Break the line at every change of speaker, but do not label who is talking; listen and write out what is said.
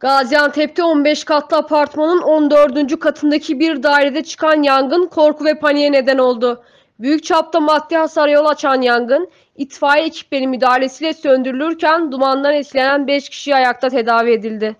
Gaziantep'te 15 katlı apartmanın 14. katındaki bir dairede çıkan yangın korku ve paniğe neden oldu. Büyük çapta maddi hasara yol açan yangın itfaiye ekiplerinin müdahalesiyle söndürülürken dumandan etkilenen 5 kişi ayakta tedavi edildi.